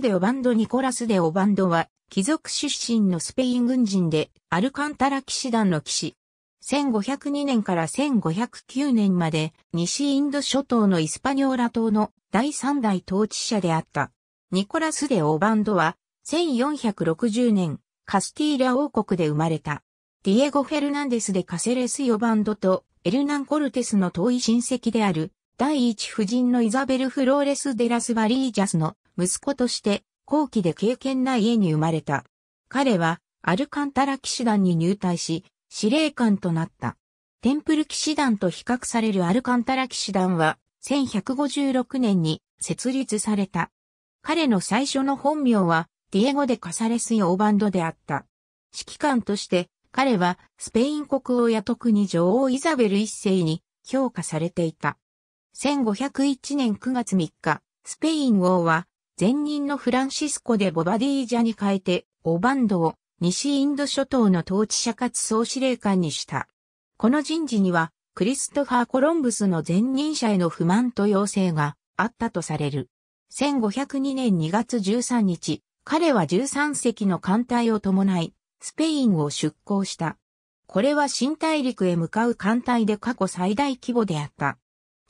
ス・デ・オバンド・ニコラス・デ・オバンドは、貴族出身のスペイン軍人で、アルカンタラ騎士団の騎士。1502年から1509年まで、西インド諸島のイスパニョーラ島の第三代統治者であった。ニコラス・デ・オバンドは、1460年、カスティーラ王国で生まれた。ディエゴ・フェルナンデス・でカセレス・ヨバンドと、エルナン・コルテスの遠い親戚である、第一夫人のイザベル・フローレス・デラス・バリージャスの息子として後期で経験ない家に生まれた。彼はアルカンタラ騎士団に入隊し、司令官となった。テンプル騎士団と比較されるアルカンタラ騎士団は、1156年に設立された。彼の最初の本名は、ディエゴ・デ・カサレス・ヨーバンドであった。指揮官として、彼はスペイン国王や特に女王イザベル一世に評価されていた。1501年9月3日、スペイン王は前任のフランシスコ・でボバディージャに変えて、オバンドを西インド諸島の統治者かつ総司令官にした。この人事には、クリストファー・コロンブスの前任者への不満と要請があったとされる。1502年2月13日、彼は13隻の艦隊を伴い、スペインを出港した。これは新大陸へ向かう艦隊で過去最大規模であった。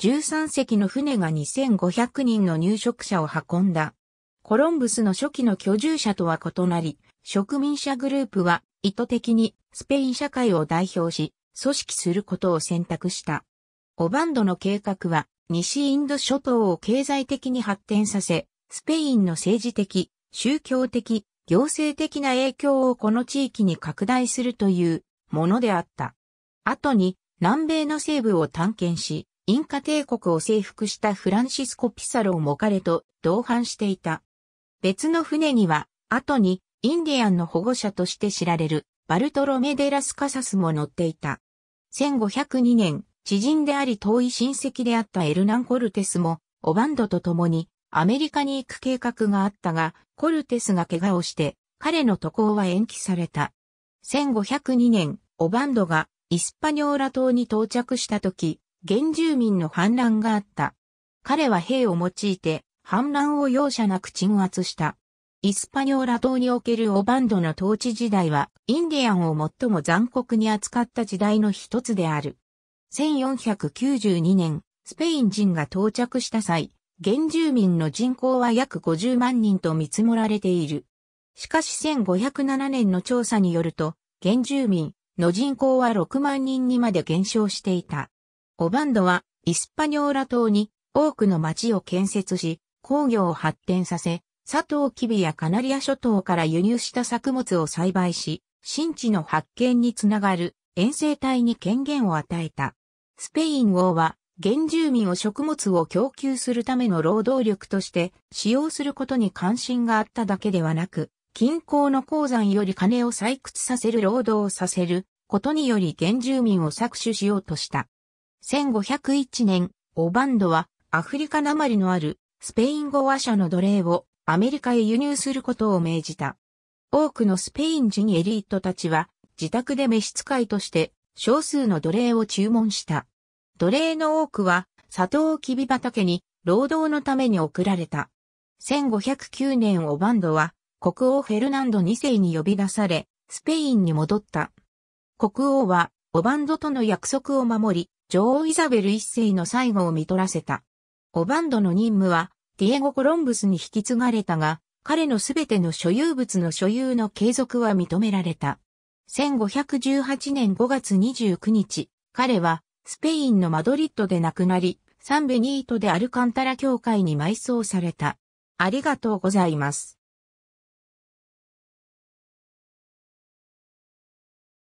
13隻の船が2500人の入植者を運んだ。コロンブスの初期の居住者とは異なり、植民者グループは意図的にスペイン社会を代表し、組織することを選択した。オバンドの計画は西インド諸島を経済的に発展させ、スペインの政治的、宗教的、行政的な影響をこの地域に拡大するというものであった。後に南米の西部を探検し、インカ帝国を征服したフランシスコ・ピサロをもれと同伴していた。別の船には、後にインディアンの保護者として知られるバルトロメデラスカサスも乗っていた。1502年、知人であり遠い親戚であったエルナン・コルテスも、オバンドと共にアメリカに行く計画があったが、コルテスが怪我をして、彼の渡航は延期された。1502年、オバンドがイスパニョーラ島に到着した時、原住民の反乱があった。彼は兵を用いて反乱を容赦なく鎮圧した。イスパニョーラ島におけるオバンドの統治時代は、インディアンを最も残酷に扱った時代の一つである。1492年、スペイン人が到着した際、原住民の人口は約50万人と見積もられている。しかし1507年の調査によると、原住民の人口は6万人にまで減少していた。オバンドはイスパニョーラ島に多くの町を建設し、工業を発展させ、佐藤キビやカナリア諸島から輸入した作物を栽培し、新地の発見につながる遠征隊に権限を与えた。スペイン王は原住民を食物を供給するための労働力として使用することに関心があっただけではなく、近郊の鉱山より金を採掘させる労働をさせることにより原住民を搾取しようとした。1501年、オバンドはアフリカなまりのあるスペイン語話者の奴隷をアメリカへ輸入することを命じた。多くのスペイン人エリートたちは自宅で召使いとして少数の奴隷を注文した。奴隷の多くは砂糖ウキビ畑に労働のために送られた。1509年オバンドは国王フェルナンド2世に呼び出され、スペインに戻った。国王はオバンドとの約束を守り、女王イザベル1世の最後を見取らせた。オバンドの任務は、ディエゴ・コロンブスに引き継がれたが、彼のすべての所有物の所有の継続は認められた。1518年5月29日、彼は、スペインのマドリッドで亡くなり、サンベニートでアルカンタラ教会に埋葬された。ありがとうございます。